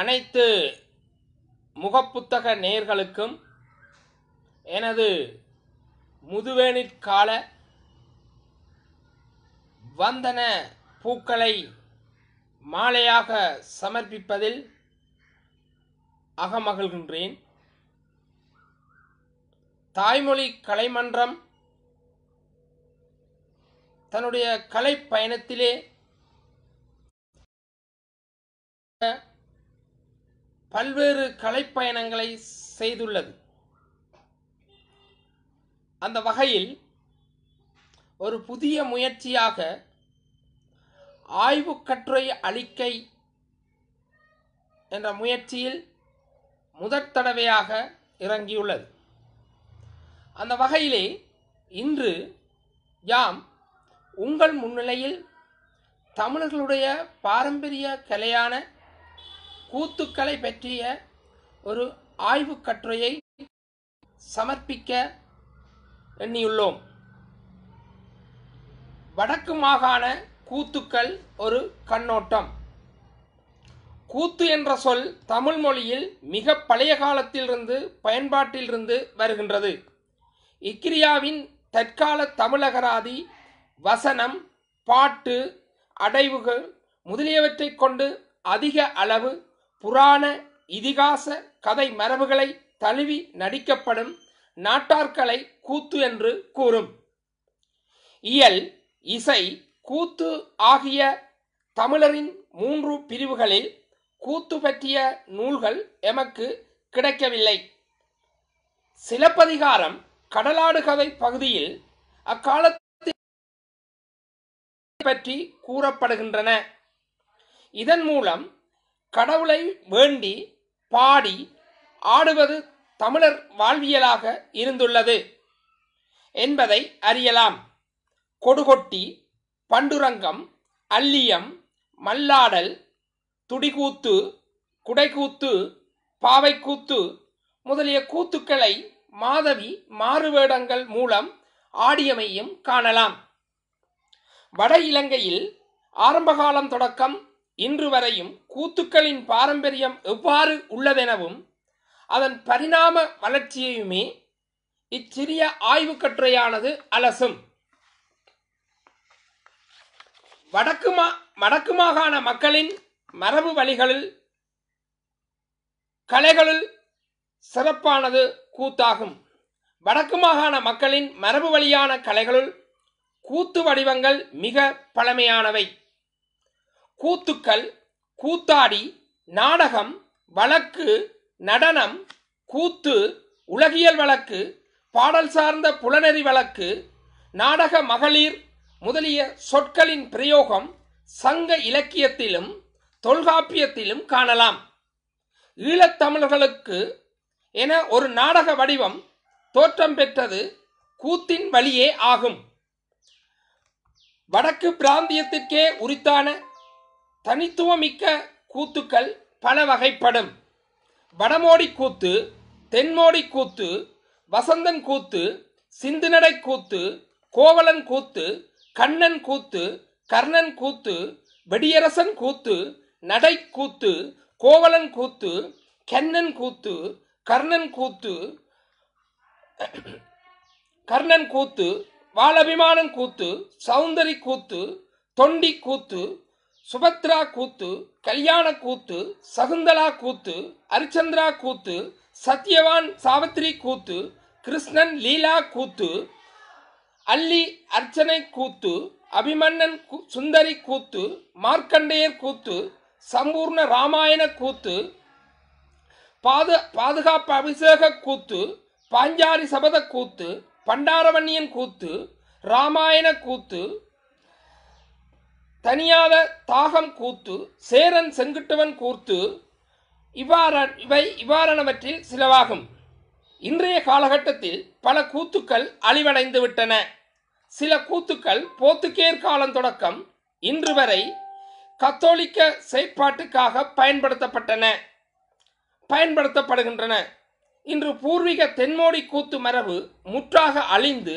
அனைத்து முகப்புத்தக நேர்களுக்கும் எனது முதுவேனிற்கால வந்தன பூக்களை மாலையாக சமர்ப்பிப்பதில் அகமகிழ்கின்றேன் தாய்மொழி கலைமன்றம் தன்னுடைய கலை பயணத்திலே பல்வேறு கலைப்பயணங்களை செய்துள்ளது அந்த வகையில் ஒரு புதிய முயற்சியாக ஆய்வுக்கட்டுரை அளிக்கை என்ற முயற்சியில் முதற் தடவையாக இறங்கியுள்ளது அந்த வகையிலே இன்று யாம் உங்கள் முன்னிலையில் தமிழர்களுடைய பாரம்பரிய கலையான கூத்துக்களை பற்றிய ஒரு ஆய்வுக் கட்டுரையை சமர்ப்பிக்க எண்ணியுள்ளோம் வடக்கு மாகாண கூத்துக்கள் ஒரு கண்ணோட்டம் கூத்து என்ற சொல் தமிழ் மொழியில் மிக பழைய காலத்திலிருந்து பயன்பாட்டிலிருந்து வருகின்றது இக்கிரியாவின் தற்கால தமிழகராதி வசனம் பாட்டு அடைவுகள் முதலியவற்றை கொண்டு அதிக அளவு புராண இதிகாச கதை மரபுகளை தழுவி நடிக்கப்படும் நாட்டார்கலை கூத்து என்று கூறும் இயல் இசை கூத்து ஆகிய தமிழரின் மூன்று பிரிவுகளில் கூத்து பற்றிய நூல்கள் எமக்கு கிடைக்கவில்லை சிலப்பதிகாரம் கடலாடு கதை பகுதியில் அக்காலத்தில் பற்றி கூறப்படுகின்றன இதன் மூலம் கடவுளை வேண்டி பாடி ஆடுவது தமிழர் வாழ்வியலாக இருந்துள்ளது என்பதை அறியலாம் கொடுகொட்டி பண்டுரங்கம் அல்லியம் மல்லாடல் துடிகூத்து குடைக்கூத்து பாவைக்கூத்து முதலிய கூத்துக்களை மாதவி மாறுவேடங்கள் மூலம் ஆடியமையும் காணலாம் வட இலங்கையில் ஆரம்பகாலம் தொடக்கம் இன்று வரையும் கூத்துக்களின் பாரம்பரியம் எவ்வாறு உள்ளதெனவும் அதன் பரிணாம வளர்ச்சியையுமே இச்சிறிய ஆய்வு கட்டுரையானது அலசும் வடக்கு மா வடக்கு மாகாண மக்களின் மரபு வழிகளில் கலைகளில் சிறப்பானது கூத்தாகும் வடக்கு மாகாண மக்களின் மரபு வழியான கலைகளுள் கூத்து வடிவங்கள் மிக பழமையானவை கூத்துக்கள் கூத்தாடி நாடகம் வழக்கு நடனம் கூத்து உலகியல் வழக்கு பாடல் சார்ந்த புலனெறி வழக்கு நாடக மகளிர் முதலிய சொற்களின் பிரயோகம் சங்க இலக்கியத்திலும் தொல்காப்பியத்திலும் காணலாம் ஈழத்தமிழர்களுக்கு என ஒரு நாடக வடிவம் தோற்றம் பெற்றது கூத்தின் வழியே ஆகும் வடக்கு பிராந்தியத்திற்கே உரித்தான தனித்துவமிக்க கூத்துக்கள் பல வகைப்படும் வடமோடி கூத்து தென்மோடி கூத்து வசந்தன் கூத்து சிந்துநடை கூத்து கோவலன் கூத்து கண்ணன் கூத்து கர்ணன் கூத்து வெடியரசன் கூத்து நடை கூத்து கோவலன் கூத்து கென்னன் கூத்து கர்ணன் கூத்து கர்ணன் கூத்து வாலபிமானன் கூத்து சௌந்தரி கூத்து தொண்டி கூத்து சுபத்ரா கூத்து கல்யாண கூத்து சகுந்தலா கூத்து அரிச்சந்திரா கூத்து சத்யவான் சாவித்ரி கூத்து கிருஷ்ணன் லீலா கூத்து அல்லி அர்ச்சனை கூத்து அபிமன்னன் சுந்தரி கூத்து மார்க்கண்டேயர் கூத்து சம்பூர்ண ராமாயண கூத்து பாது பாதுகாப்பு அபிஷேக கூத்து பாஞ்சாரி சபத கூத்து பண்டாரவண்ணியன் கூத்து ராமாயண கூத்து தனியாத தாகம் கூத்து சேரன் செங்குட்டுவன் கூர்த்து இவ்வாற இவை இவ்வாறானவற்றில் சிலவாகும் இன்றைய காலகட்டத்தில் பல கூத்துக்கள் அழிவடைந்து விட்டன சில கூத்துக்கள் போத்துக்கேர் காலம் தொடக்கம் இன்று வரை கத்தோலிக்க செயற்பாட்டுக்காக பயன்படுத்தப்பட்டன பயன்படுத்தப்படுகின்றன இன்று பூர்வீக தென்மோடி கூத்து மரபு முற்றாக அழிந்து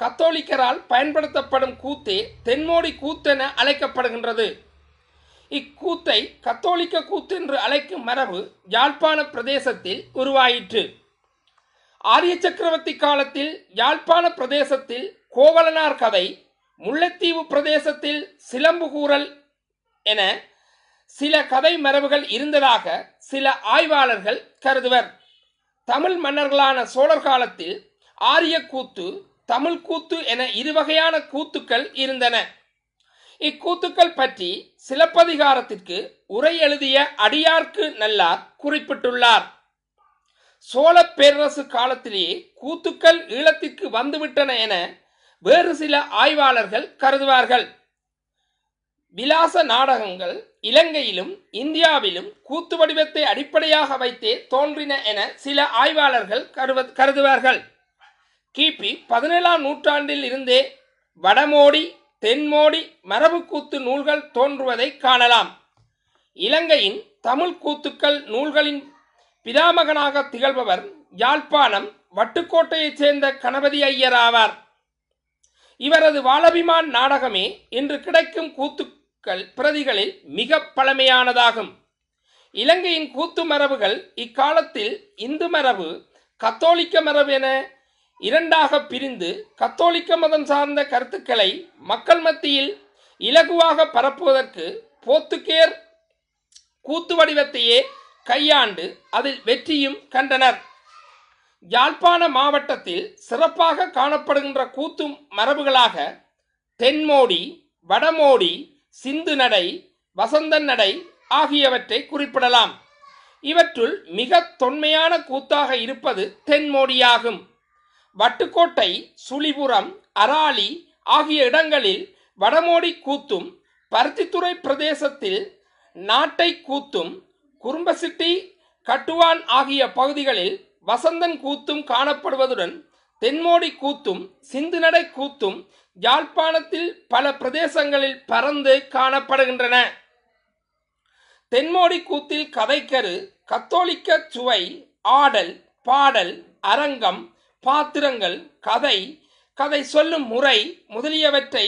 கத்தோலிக்கரால் பயன்படுத்தப்படும் கூத்தே தென்மோடி கூத்தென அழைக்கப்படுகின்றது இக்கூத்தை கத்தோலிக்க கூத்து என்று அழைக்கும் மரபு யாழ்ப்பாண பிரதேசத்தில் உருவாயிற்று ஆரிய சக்கரவர்த்தி காலத்தில் யாழ்ப்பாண பிரதேசத்தில் கோவலனார் கதை முல்லைத்தீவு பிரதேசத்தில் சிலம்புகூறல் என சில கதை மரபுகள் இருந்ததாக சில ஆய்வாளர்கள் கருதுவர் தமிழ் மன்னர்களான சோழர் காலத்தில் ஆரியக்கூத்து தமிழ் கூத்து என இருவகையான கூத்துக்கள் இருந்தன இக்கூத்துக்கள் பற்றி சிலப்பதிகாரத்திற்கு உரை எழுதிய அடியார்க்கு நல்லார் குறிப்பிட்டுள்ளார் சோழ பேரரசு காலத்திலேயே கூத்துக்கள் ஈழத்திற்கு வந்துவிட்டன என வேறு சில ஆய்வாளர்கள் கருதுவார்கள் விலாச நாடகங்கள் இலங்கையிலும் இந்தியாவிலும் கூத்து வடிவத்தை அடிப்படையாக வைத்தே தோன்றின என சில ஆய்வாளர்கள் கருதுவார்கள் கிபி பதினேழாம் நூற்றாண்டில் இருந்தே வடமோடி தென்மோடி மரபுக்கூத்து நூல்கள் தோன்றுவதை காணலாம் இலங்கையின் தமிழ் கூத்துக்கள் நூல்களின் பிதாமகனாக திகழ்பவர் யாழ்ப்பாணம் வட்டுக்கோட்டையைச் சேர்ந்த கணபதி ஐயர் ஆவார் இவரது வாலபிமான் நாடகமே இன்று கிடைக்கும் கூத்துக்கள் பிரதிகளில் மிக பழமையானதாகும் இலங்கையின் கூத்து மரபுகள் இக்காலத்தில் இந்து மரபு கத்தோலிக்க மரபு என இரண்டாக பிரிந்து கத்தோலிக்க மதம் சார்ந்த கருத்துக்களை மக்கள் மத்தியில் இலகுவாக பரப்புவதற்கு போத்துக்கேர் கூத்து வடிவத்தையே கையாண்டு அதில் வெற்றியும் கண்டனர் யாழ்ப்பாண மாவட்டத்தில் சிறப்பாக காணப்படுகின்ற கூத்து மரபுகளாக தென்மோடி வடமோடி சிந்து நடை வசந்தன் நடை ஆகியவற்றை குறிப்பிடலாம் இவற்றுள் மிக தொன்மையான கூத்தாக இருப்பது தென்மோடியாகும் வட்டுக்கோட்டை சுழிபுரம் அராலி ஆகிய இடங்களில் வடமோடி கூத்தும் பருத்தித்துறை பிரதேசத்தில் நாட்டை கூத்தும் குறும்பசிட்டி கட்டுவான் ஆகிய பகுதிகளில் வசந்தன் கூத்தும் காணப்படுவதுடன் தென்மோடி கூத்தும் நடை கூத்தும் யாழ்ப்பாணத்தில் பல பிரதேசங்களில் பறந்து காணப்படுகின்றன தென்மோடி கூத்தில் கதைக்கரு கத்தோலிக்க சுவை ஆடல் பாடல் அரங்கம் பாத்திரங்கள் கதை கதை சொல்லும் முறை முதலியவற்றை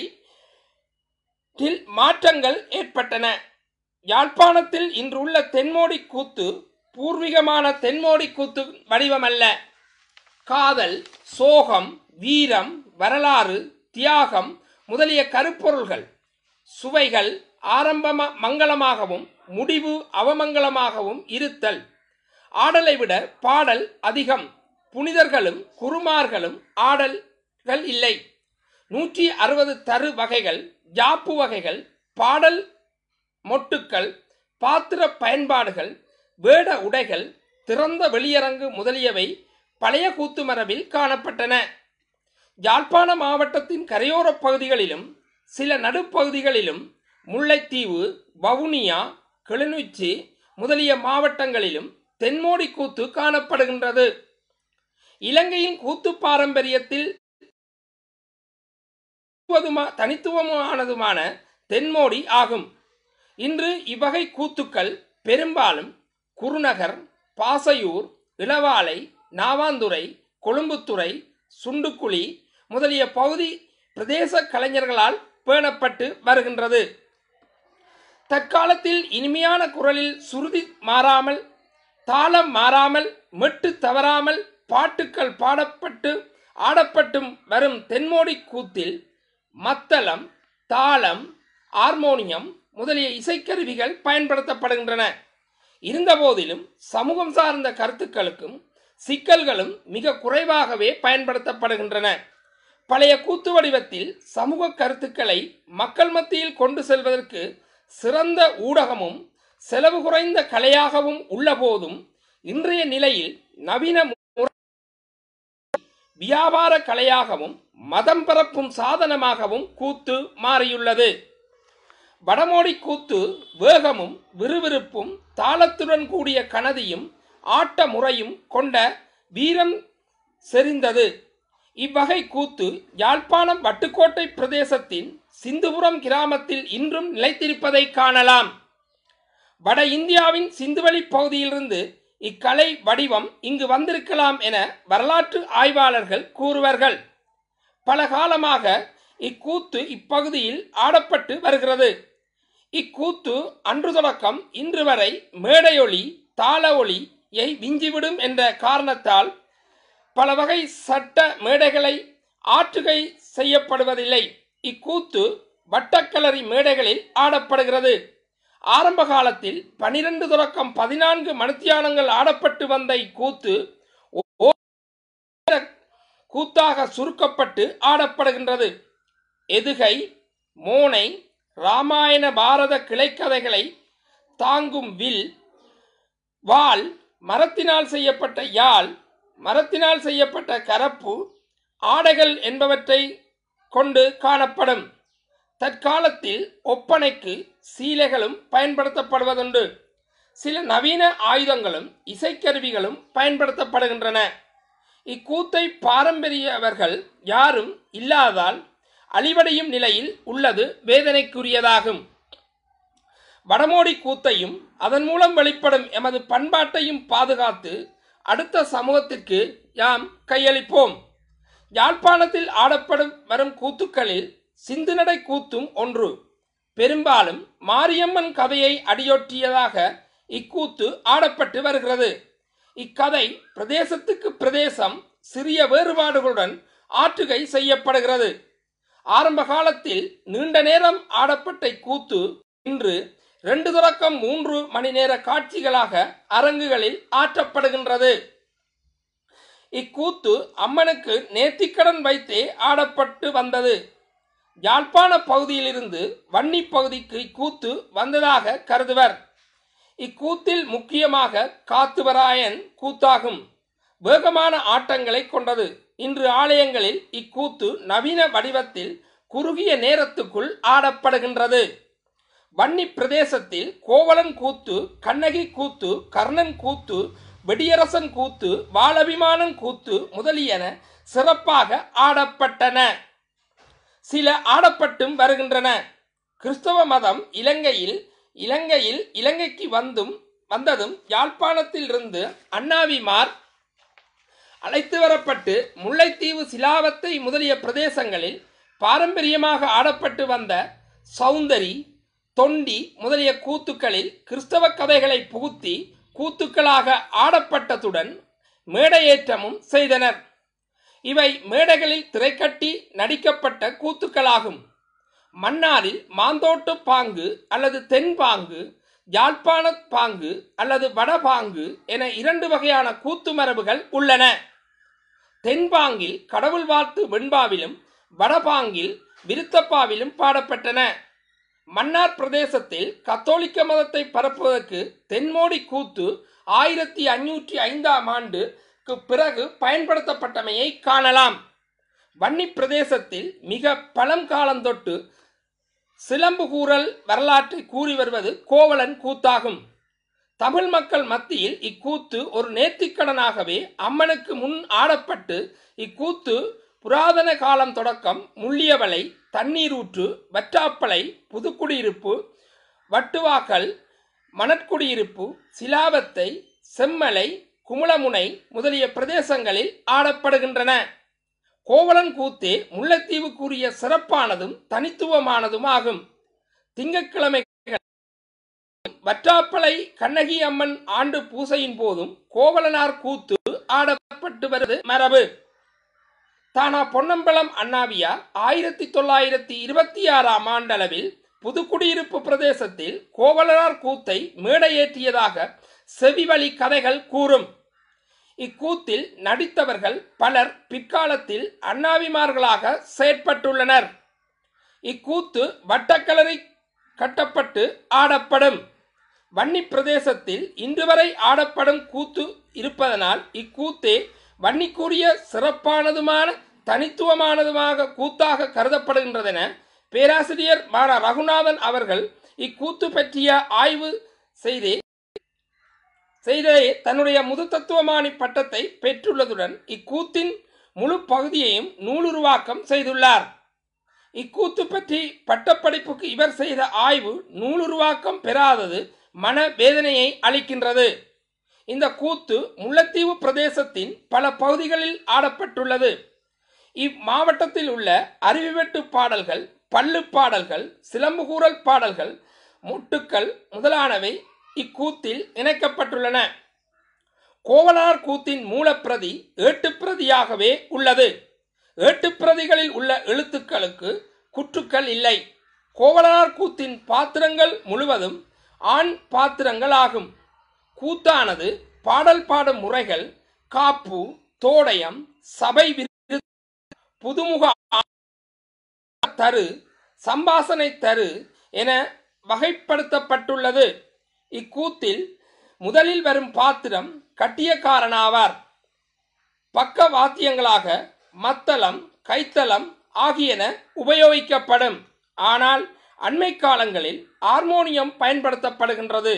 மாற்றங்கள் ஏற்பட்டன யாழ்ப்பாணத்தில் இன்றுள்ள தென்மோடி கூத்து பூர்வீகமான தென்மோடி கூத்து வடிவமல்ல காதல் சோகம் வீரம் வரலாறு தியாகம் முதலிய கருப்பொருள்கள் சுவைகள் ஆரம்ப மங்களமாகவும் முடிவு அவமங்கலமாகவும் இருத்தல் ஆடலை விட பாடல் அதிகம் புனிதர்களும் குருமார்களும் ஆடல்கள் இல்லை நூற்றி அறுபது தரு வகைகள் ஜாப்பு வகைகள் பாடல் மொட்டுக்கள் பாத்திர பயன்பாடுகள் வேட உடைகள் திறந்த வெளியரங்கு முதலியவை பழைய கூத்து மரபில் காணப்பட்டன யாழ்ப்பாண மாவட்டத்தின் கரையோரப் பகுதிகளிலும் சில நடுப்பகுதிகளிலும் முல்லைத்தீவு வவுனியா கிளிநொச்சி முதலிய மாவட்டங்களிலும் தென்மோடி கூத்து காணப்படுகின்றது இலங்கையின் கூத்து பாரம்பரியத்தில் தனித்துவமானதுமான தென்மோடி ஆகும் இன்று இவ்வகை கூத்துக்கள் பெரும்பாலும் குருநகர் பாசையூர் இளவாலை நாவாந்துறை கொழும்புத்துறை சுண்டுக்குழி முதலிய பகுதி பிரதேச கலைஞர்களால் பேணப்பட்டு வருகின்றது தற்காலத்தில் இனிமையான குரலில் சுருதி மாறாமல் தாளம் மாறாமல் மெட்டு தவறாமல் பாட்டுக்கள் பாடப்பட்டு ஆடப்பட்டும் வரும் தென்மோடி கூத்தில் மத்தளம் தாளம் ஹார்மோனியம் முதலிய இசைக்கருவிகள் பயன்படுத்தப்படுகின்றன இருந்தபோதிலும் சமூகம் சார்ந்த கருத்துக்களுக்கும் சிக்கல்களும் மிக குறைவாகவே பயன்படுத்தப்படுகின்றன பழைய கூத்து வடிவத்தில் சமூக கருத்துக்களை மக்கள் மத்தியில் கொண்டு செல்வதற்கு சிறந்த ஊடகமும் செலவு குறைந்த கலையாகவும் உள்ளபோதும் இன்றைய நிலையில் நவீன வியாபார கலையாகவும் மதம் பரப்பும் சாதனமாகவும் கூத்து மாறியுள்ளது வடமோடி கூத்து வேகமும் விறுவிறுப்பும் தாளத்துடன் கூடிய கனதியும் ஆட்ட முறையும் கொண்ட வீரம் செறிந்தது இவ்வகை கூத்து யாழ்ப்பாணம் வட்டுக்கோட்டை பிரதேசத்தின் சிந்துபுரம் கிராமத்தில் இன்றும் நிலைத்திருப்பதை காணலாம் வட இந்தியாவின் சிந்துவெளி பகுதியிலிருந்து இக்கலை வடிவம் இங்கு வந்திருக்கலாம் என வரலாற்று ஆய்வாளர்கள் கூறுவார்கள் பல காலமாக இக்கூத்து இப்பகுதியில் ஆடப்பட்டு வருகிறது இக்கூத்து அன்று தொடக்கம் இன்று வரை மேடையொளி தாள ஒளியை விஞ்சிவிடும் என்ற காரணத்தால் பல வகை சட்ட மேடைகளை ஆற்றுகை செய்யப்படுவதில்லை இக்கூத்து வட்டக்கலரி மேடைகளில் ஆடப்படுகிறது ஆரம்ப காலத்தில் பனிரெண்டு தொடக்கம் பதினான்கு மனுத்தியானங்கள் ஆடப்பட்டு வந்த இக்கூத்து கூத்தாக சுருக்கப்பட்டு ஆடப்படுகின்றது எதுகை மோனை ராமாயண பாரத கிளைக்கதைகளை தாங்கும் வில் வால் மரத்தினால் செய்யப்பட்ட யாழ் மரத்தினால் செய்யப்பட்ட கரப்பு ஆடைகள் என்பவற்றை கொண்டு காணப்படும் தற்காலத்தில் ஒப்பனைக்கு சீலைகளும் பயன்படுத்தப்படுவதுண்டு சில நவீன ஆயுதங்களும் இசைக்கருவிகளும் பயன்படுத்தப்படுகின்றன இக்கூத்தை பாரம்பரியவர்கள் யாரும் இல்லாதால் அழிவடையும் நிலையில் உள்ளது வேதனைக்குரியதாகும் வடமோடி கூத்தையும் அதன் மூலம் வெளிப்படும் எமது பண்பாட்டையும் பாதுகாத்து அடுத்த சமூகத்திற்கு யாம் கையளிப்போம் யாழ்ப்பாணத்தில் ஆடப்படும் வரும் கூத்துக்களில் சிந்துநடை கூத்தும் ஒன்று பெரும்பாலும் மாரியம்மன் கதையை அடியொற்றியதாக இக்கூத்து ஆடப்பட்டு வருகிறது இக்கதை பிரதேசத்துக்கு பிரதேசம் சிறிய வேறுபாடுகளுடன் ஆற்றுகை செய்யப்படுகிறது ஆரம்ப காலத்தில் நீண்ட நேரம் ஆடப்பட்ட இக்கூத்து இன்று ரெண்டு தொடக்கம் மூன்று மணி நேர காட்சிகளாக அரங்குகளில் ஆற்றப்படுகின்றது இக்கூத்து அம்மனுக்கு நேர்த்திக்கடன் வைத்தே ஆடப்பட்டு வந்தது யாழ்ப்பாண பகுதியிலிருந்து வன்னி பகுதிக்கு கூத்து வந்ததாக கருதுவர் இக்கூத்தில் முக்கியமாக காத்துவராயன் கூத்தாகும் வேகமான ஆட்டங்களை கொண்டது இன்று ஆலயங்களில் இக்கூத்து நவீன வடிவத்தில் குறுகிய நேரத்துக்குள் ஆடப்படுகின்றது வன்னி பிரதேசத்தில் கோவலன் கூத்து கண்ணகி கூத்து கர்ணன் கூத்து வெடியரசன் கூத்து வாழபிமானன் கூத்து முதலியன சிறப்பாக ஆடப்பட்டன சில ஆடப்பட்டும் வருகின்றன கிறிஸ்தவ மதம் இலங்கையில் இலங்கையில் இலங்கைக்கு வந்தும் வந்ததும் யாழ்ப்பாணத்திலிருந்து அண்ணாவிமார் அழைத்து வரப்பட்டு முல்லைத்தீவு சிலாவத்தை முதலிய பிரதேசங்களில் பாரம்பரியமாக ஆடப்பட்டு வந்த சௌந்தரி தொண்டி முதலிய கூத்துக்களில் கிறிஸ்தவ கதைகளை புகுத்தி கூத்துக்களாக ஆடப்பட்டதுடன் மேடையேற்றமும் செய்தனர் இவை மேடைகளில் திரைக்கட்டி நடிக்கப்பட்ட கூத்துக்களாகும் மன்னாரில் மாந்தோட்டு பாங்கு அல்லது தென் பாங்கு யாழ்ப்பாண பாங்கு அல்லது வடபாங்கு என இரண்டு வகையான கூத்து மரபுகள் உள்ளன தென்பாங்கில் கடவுள் வாழ்த்து வெண்பாவிலும் வடபாங்கில் விருத்தப்பாவிலும் பாடப்பட்டன மன்னார் பிரதேசத்தில் கத்தோலிக்க மதத்தை பரப்புவதற்கு தென்மோடி கூத்து ஆயிரத்தி ஐநூற்றி ஐந்தாம் ஆண்டு பிறகு பயன்படுத்தப்பட்டமையை காணலாம் வன்னி பிரதேசத்தில் மிக பழம் காலந்தொட்டு சிலம்பு கூறல் வரலாற்றை கூறி வருவது கோவலன் கூத்தாகும் தமிழ் மக்கள் மத்தியில் இக்கூத்து ஒரு நேர்த்திக்கடனாகவே அம்மனுக்கு முன் ஆடப்பட்டு இக்கூத்து புராதன காலம் தொடக்கம் முள்ளியவளை தண்ணீரூற்று வற்றாப்பளை புதுக்குடியிருப்பு வட்டுவாக்கல் மணற்குடியிருப்பு சிலாவத்தை செம்மலை குமுளமுனை முதலிய பிரதேசங்களில் ஆடப்படுகின்றன கோவலன் கூத்தே முல்லைத்தீவுக்குரிய சிறப்பானதும் தனித்துவமானதும் ஆகும் திங்கட்கிழமை வற்றாப்பளை கண்ணகி அம்மன் ஆண்டு பூசையின் போதும் கோவலனார் கூத்து ஆடப்பட்டு வருவது மரபு தானா பொன்னம்பலம் அண்ணாவியா ஆயிரத்தி தொள்ளாயிரத்தி இருபத்தி ஆறாம் ஆண்டளவில் புதுக்குடியிருப்பு பிரதேசத்தில் கோவலனார் கூத்தை மேடையேற்றியதாக செவிவழி கதைகள் கூறும் இக்கூத்தில் நடித்தவர்கள் பலர் பிற்காலத்தில் அண்ணாவிமார்களாக செயற்பட்டுள்ளனர் இக்கூத்து வட்டக்கலரை கட்டப்பட்டு ஆடப்படும் வன்னி பிரதேசத்தில் இன்று வரை ஆடப்படும் கூத்து இருப்பதனால் இக்கூத்தே வன்னிக்குரிய சிறப்பானதுமான தனித்துவமானதுமாக கூத்தாக கருதப்படுகின்றதென பேராசிரியர் மாரா ரகுநாதன் அவர்கள் இக்கூத்து பற்றிய ஆய்வு செய்து செய்த தன்னுடைய முது தத்துவமானி பட்டத்தை பெற்றுள்ளதுடன் இக்கூத்தின் முழு பகுதியையும் நூலுருவாக்கம் செய்துள்ளார் இக்கூத்து பற்றி பட்டப்படிப்புக்கு இவர் செய்த ஆய்வு நூலுருவாக்கம் பெறாதது மன வேதனையை அளிக்கின்றது இந்த கூத்து முல்லைத்தீவு பிரதேசத்தின் பல பகுதிகளில் ஆடப்பட்டுள்ளது இம்மாவட்டத்தில் உள்ள அறிவிவெட்டு பாடல்கள் பல்லு பாடல்கள் சிலம்புகூரல் பாடல்கள் முட்டுக்கள் முதலானவை இக்கூத்தில் இணைக்கப்பட்டுள்ளன கோவலார் கூத்தின் மூலப்பிரதி ஏட்டுப்பிரதியாகவே உள்ளது ஏட்டுப்பிரதிகளில் உள்ள எழுத்துக்களுக்கு குற்றுக்கள் இல்லை கோவலார் கூத்தின் பாத்திரங்கள் முழுவதும் ஆண் பாத்திரங்கள் ஆகும் கூத்தானது பாடல் பாடும் முறைகள் காப்பு தோடயம் சபை புதுமுக தரு சம்பாசனை தரு என வகைப்படுத்தப்பட்டுள்ளது இக்கூத்தில் முதலில் வரும் பாத்திரம் கட்டியக்காரனாவார் பக்க வாத்தியங்களாக மத்தளம் கைத்தளம் ஆகியன உபயோகிக்கப்படும் ஆனால் அண்மை காலங்களில் ஹார்மோனியம் பயன்படுத்தப்படுகின்றது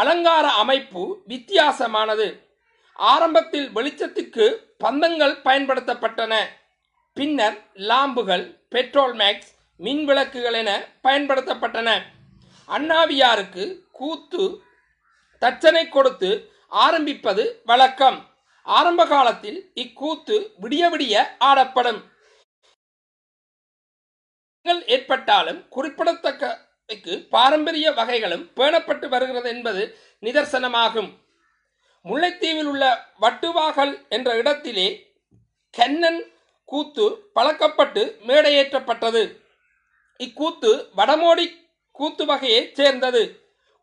அலங்கார அமைப்பு வித்தியாசமானது ஆரம்பத்தில் வெளிச்சத்துக்கு பந்தங்கள் பயன்படுத்தப்பட்டன பின்னர் லாம்புகள் பெட்ரோல் மேக்ஸ் மின் விளக்குகள் என பயன்படுத்தப்பட்டன அண்ணாவியாருக்கு கூத்து தச்சனை கொடுத்து ஆரம்பிப்பது வழக்கம் ஆரம்ப காலத்தில் இக்கூத்து விடிய விடிய ஆடப்படும் ஏற்பட்டாலும் குறிப்பிடத்தக்க பாரம்பரிய வகைகளும் பேணப்பட்டு வருகிறது என்பது நிதர்சனமாகும் முல்லைத்தீவில் உள்ள வட்டுவாகல் என்ற இடத்திலே கென்னன் கூத்து பழக்கப்பட்டு மேடையேற்றப்பட்டது இக்கூத்து வடமோடி கூத்து வகையைச் சேர்ந்தது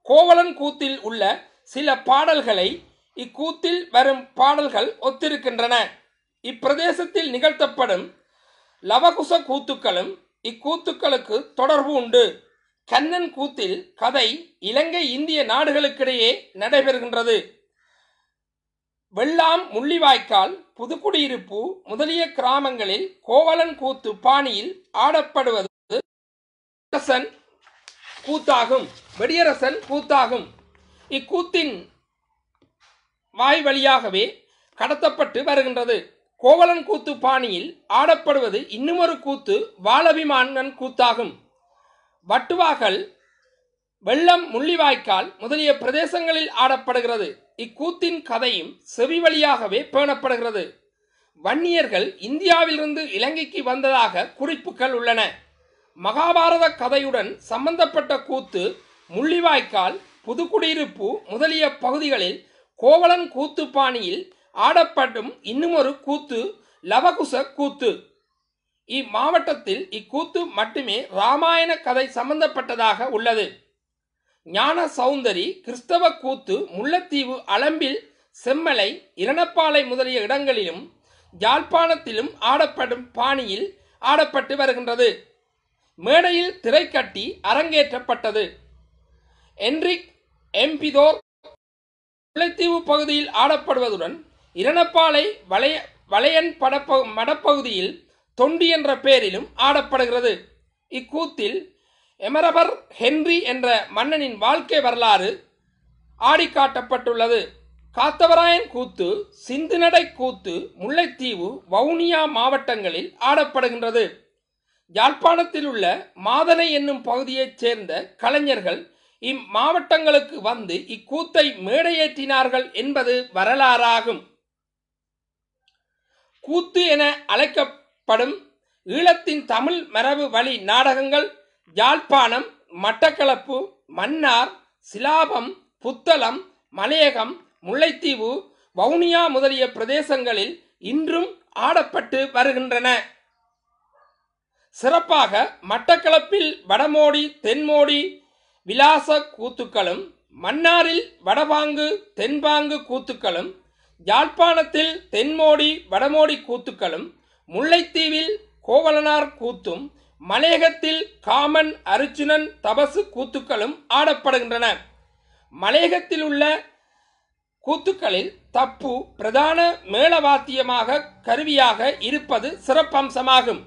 கோவலன் கூத்தில் உள்ள சில பாடல்களை இக்கூத்தில் வரும் பாடல்கள் ஒத்திருக்கின்றன இப்பிரதேசத்தில் நிகழ்த்தப்படும் லவகுச கூத்துக்களும் இக்கூத்துக்களுக்கு தொடர்பு உண்டு கண்ணன் கூத்தில் கதை இலங்கை இந்திய நாடுகளுக்கிடையே நடைபெறுகின்றது வெள்ளாம் முள்ளிவாய்க்கால் புதுக்குடியிருப்பு முதலிய கிராமங்களில் கோவலன் கூத்து பாணியில் ஆடப்படுவது கூத்தாகும் வெடியரசன் கூத்தாகும் இக்கூத்தின் வாய் வழியாகவே கடத்தப்பட்டு வருகின்றது கோவலன் கூத்து பாணியில் ஆடப்படுவது இன்னுமொரு கூத்து வாலபிமானன் கூத்தாகும் வட்டுவாகல் வெள்ளம் முள்ளிவாய்க்கால் முதலிய பிரதேசங்களில் ஆடப்படுகிறது இக்கூத்தின் கதையும் செவி வழியாகவே பேணப்படுகிறது வன்னியர்கள் இந்தியாவிலிருந்து இலங்கைக்கு வந்ததாக குறிப்புகள் உள்ளன மகாபாரத கதையுடன் சம்பந்தப்பட்ட கூத்து முள்ளிவாய்க்கால் புதுக்குடியிருப்பு முதலிய பகுதிகளில் கோவலன் கூத்து பாணியில் ஆடப்படும் இன்னுமொரு கூத்து லவகுச கூத்து இம்மாவட்டத்தில் இக்கூத்து மட்டுமே ராமாயண கதை சம்பந்தப்பட்டதாக உள்ளது ஞான சௌந்தரி கிறிஸ்தவ கூத்து முல்லைத்தீவு அளம்பில் செம்மலை இரணப்பாலை முதலிய இடங்களிலும் ஜாழ்ப்பாணத்திலும் ஆடப்படும் பாணியில் ஆடப்பட்டு வருகின்றது மேடையில் திரை கட்டி அரங்கேற்றப்பட்டது என்ரிக் எம்பிதோர் முல்லைத்தீவு பகுதியில் ஆடப்படுவதுடன் இரணப்பாலை வளைய வளையன் படப்ப மடப்பகுதியில் தொண்டி என்ற பெயரிலும் ஆடப்படுகிறது இக்கூத்தில் எமரபர் ஹென்றி என்ற மன்னனின் வாழ்க்கை வரலாறு ஆடி காட்டப்பட்டுள்ளது காத்தவராயன் கூத்து சிந்துநடை கூத்து முல்லைத்தீவு வவுனியா மாவட்டங்களில் ஆடப்படுகின்றது யாழ்ப்பாணத்தில் உள்ள மாதனை என்னும் பகுதியைச் சேர்ந்த கலைஞர்கள் இம்மாவட்டங்களுக்கு வந்து இக்கூத்தை மேடையேற்றினார்கள் என்பது வரலாறாகும் கூத்து என அழைக்கப்படும் ஈழத்தின் தமிழ் மரபு வழி நாடகங்கள் யாழ்ப்பாணம் மட்டக்களப்பு மன்னார் சிலாபம் புத்தளம் மலையகம் முல்லைத்தீவு வவுனியா முதலிய பிரதேசங்களில் இன்றும் ஆடப்பட்டு வருகின்றன சிறப்பாக மட்டக்களப்பில் வடமோடி தென்மோடி விலாச கூத்துக்களும் மன்னாரில் வடபாங்கு தென்பாங்கு கூத்துக்களும் யாழ்ப்பாணத்தில் தென்மோடி வடமோடி கூத்துக்களும் முல்லைத்தீவில் கோவலனார் கூத்தும் மலையகத்தில் காமன் அர்ஜுனன் தபசு கூத்துக்களும் ஆடப்படுகின்றன மலையகத்தில் உள்ள கூத்துக்களில் தப்பு பிரதான மேளவாத்தியமாக கருவியாக இருப்பது சிறப்பம்சமாகும்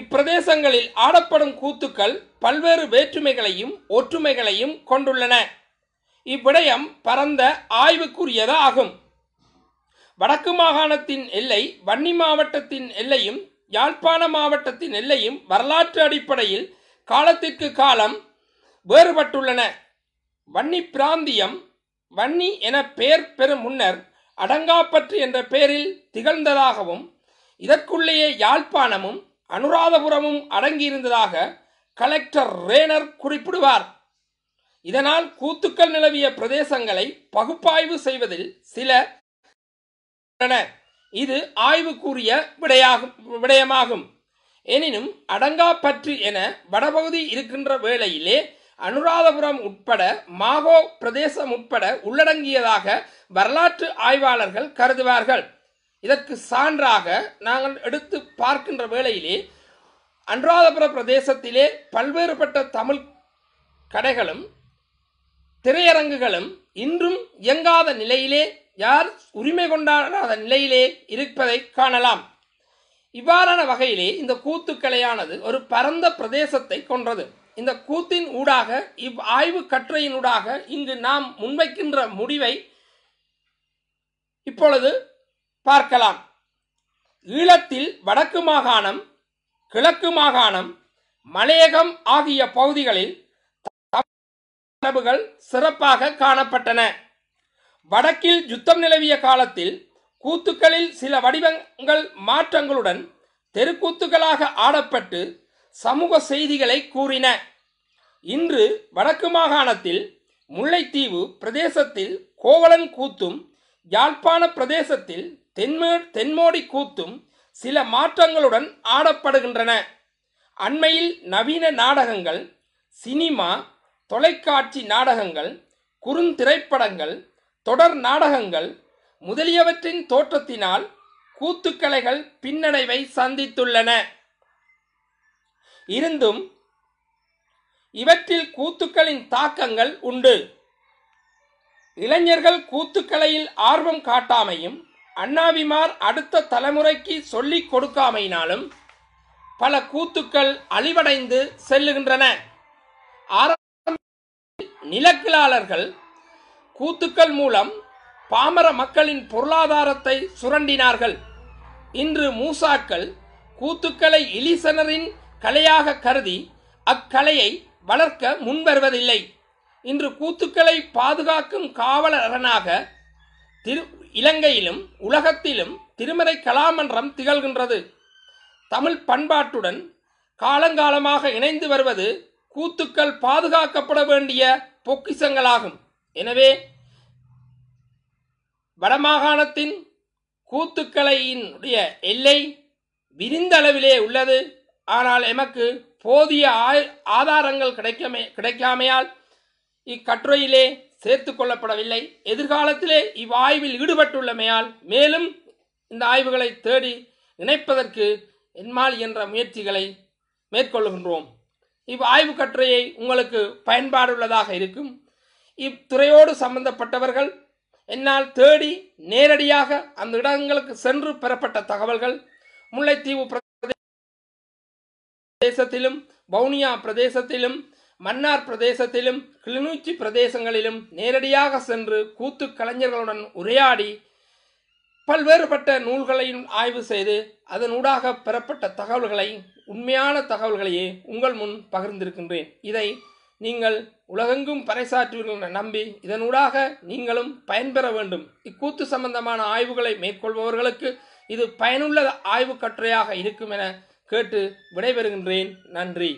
இப்பிரதேசங்களில் ஆடப்படும் கூத்துக்கள் பல்வேறு வேற்றுமைகளையும் ஒற்றுமைகளையும் கொண்டுள்ளன இவ்விடயம் பரந்த ஆய்வுக்குரியதாகும் வடக்கு மாகாணத்தின் எல்லை வன்னி மாவட்டத்தின் எல்லையும் யாழ்ப்பாண மாவட்டத்தின் எல்லையும் வரலாற்று அடிப்படையில் காலத்திற்கு காலம் வேறுபட்டுள்ளன வன்னி பிராந்தியம் வன்னி என பெயர் பெறும் முன்னர் அடங்காப்பற்று என்ற பெயரில் திகழ்ந்ததாகவும் இதற்குள்ளேயே யாழ்ப்பாணமும் அனுராதபுரமும் அடங்கியிருந்ததாக கலெக்டர் ரேனர் குறிப்பிடுவார் இதனால் கூத்துக்கள் நிலவிய பிரதேசங்களை பகுப்பாய்வு செய்வதில் சில இது ஆய்வுக்குரிய விடையாகும் விடயமாகும் எனினும் அடங்காப்பற்று என வடபகுதி இருக்கின்ற வேளையிலே அனுராதபுரம் உட்பட மாகோ பிரதேசம் உட்பட உள்ளடங்கியதாக வரலாற்று ஆய்வாளர்கள் கருதுவார்கள் இதற்கு சான்றாக நாங்கள் எடுத்து பார்க்கின்ற வேளையிலே அனுராதபுர பிரதேசத்திலே பல்வேறுபட்ட தமிழ் கடைகளும் திரையரங்குகளும் இன்றும் இயங்காத நிலையிலே யார் உரிமை கொண்டாடாத நிலையிலே இருப்பதை காணலாம் இவ்வாறான வகையிலே இந்த கூத்துக்கலையானது ஒரு பரந்த பிரதேசத்தை கொன்றது இந்த கூத்தின் ஊடாக இவ் ஆய்வு கற்றையினூடாக இங்கு நாம் முன்வைக்கின்ற முடிவை இப்பொழுது பார்க்கலாம் ஈழத்தில் வடக்கு மாகாணம் கிழக்கு மாகாணம் மலையகம் ஆகிய பகுதிகளில் மரபுகள் சிறப்பாக காணப்பட்டன வடக்கில் யுத்தம் நிலவிய காலத்தில் கூத்துக்களில் சில வடிவங்கள் மாற்றங்களுடன் தெருக்கூத்துக்களாக ஆடப்பட்டு சமூக செய்திகளை கூறின இன்று வடக்கு மாகாணத்தில் முல்லைத்தீவு பிரதேசத்தில் கோவலன் கூத்தும் யாழ்ப்பாண பிரதேசத்தில் தென்மே தென்மோடி கூத்தும் சில மாற்றங்களுடன் ஆடப்படுகின்றன அண்மையில் நவீன நாடகங்கள் சினிமா தொலைக்காட்சி நாடகங்கள் குறுந்திரைப்படங்கள் தொடர் நாடகங்கள் முதலியவற்றின் தோற்றத்தினால் கூத்துக்கலைகள் பின்னடைவை சந்தித்துள்ளன இருந்தும் இவற்றில் கூத்துக்களின் தாக்கங்கள் உண்டு இளைஞர்கள் கூத்துக்கலையில் ஆர்வம் காட்டாமையும் அண்ணாவிமார் அடுத்த தலைமுறைக்கு சொல்லிக் கொடுக்காமையினாலும் பல கூத்துக்கள் அழிவடைந்து செல்லுகின்றன நிலக்கிழாளர்கள் கூத்துக்கள் மூலம் பாமர மக்களின் பொருளாதாரத்தை சுரண்டினார்கள் இன்று மூசாக்கள் கூத்துக்களை இலிசனரின் கலையாக கருதி அக்கலையை வளர்க்க முன்வருவதில்லை இன்று கூத்துக்களை பாதுகாக்கும் காவலரனாக திரு இலங்கையிலும் உலகத்திலும் திருமறை கலாமன்றம் திகழ்கின்றது தமிழ் பண்பாட்டுடன் காலங்காலமாக இணைந்து வருவது கூத்துக்கள் பாதுகாக்கப்பட வேண்டிய பொக்கிசங்களாகும் எனவே வடமாகாணத்தின் கூத்துக்கலையினுடைய எல்லை விரிந்த அளவிலே உள்ளது ஆனால் எமக்கு போதிய ஆதாரங்கள் கிடைக்கமே கிடைக்காமையால் இக்கட்டுரையிலே சேர்த்து கொள்ளப்படவில்லை எதிர்காலத்திலே இவ்வாய்வில் ஈடுபட்டுள்ளமையால் மேலும் இந்த ஆய்வுகளை தேடி இணைப்பதற்கு என்மால் என்ற முயற்சிகளை மேற்கொள்கின்றோம் இவ் ஆய்வு கட்டுரையை உங்களுக்கு பயன்பாடுள்ளதாக இருக்கும் இத்துறையோடு சம்பந்தப்பட்டவர்கள் என்னால் தேடி நேரடியாக அந்த இடங்களுக்கு சென்று பெறப்பட்ட தகவல்கள் முல்லைத்தீவு பிரதேசத்திலும் வவுனியா பிரதேசத்திலும் மன்னார் பிரதேசத்திலும் கிளிநொச்சி பிரதேசங்களிலும் நேரடியாக சென்று கூத்து கலைஞர்களுடன் உரையாடி பல்வேறுபட்ட நூல்களையும் ஆய்வு செய்து அதனூடாக பெறப்பட்ட தகவல்களை உண்மையான தகவல்களையே உங்கள் முன் பகிர்ந்திருக்கின்றேன் இதை நீங்கள் உலகெங்கும் பறைசாற்றுவீர்கள் என நம்பி இதனூடாக நீங்களும் பயன்பெற வேண்டும் இக்கூத்து சம்பந்தமான ஆய்வுகளை மேற்கொள்பவர்களுக்கு இது பயனுள்ள ஆய்வு கட்டுரையாக இருக்கும் என கேட்டு விடைபெறுகின்றேன் நன்றி